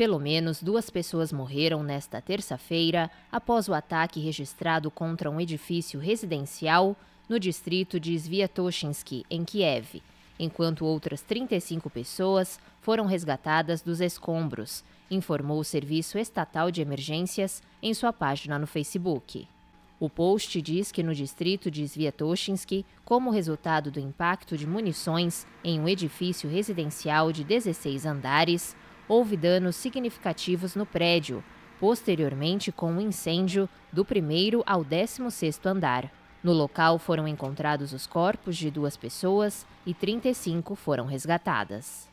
Pelo menos duas pessoas morreram nesta terça-feira após o ataque registrado contra um edifício residencial no distrito de Sviatoshinsky, em Kiev, enquanto outras 35 pessoas foram resgatadas dos escombros, informou o Serviço Estatal de Emergências em sua página no Facebook. O post diz que no distrito de Sviatoshinsky, como resultado do impacto de munições em um edifício residencial de 16 andares, houve danos significativos no prédio, posteriormente com o um incêndio do primeiro ao 16º andar. No local foram encontrados os corpos de duas pessoas e 35 foram resgatadas.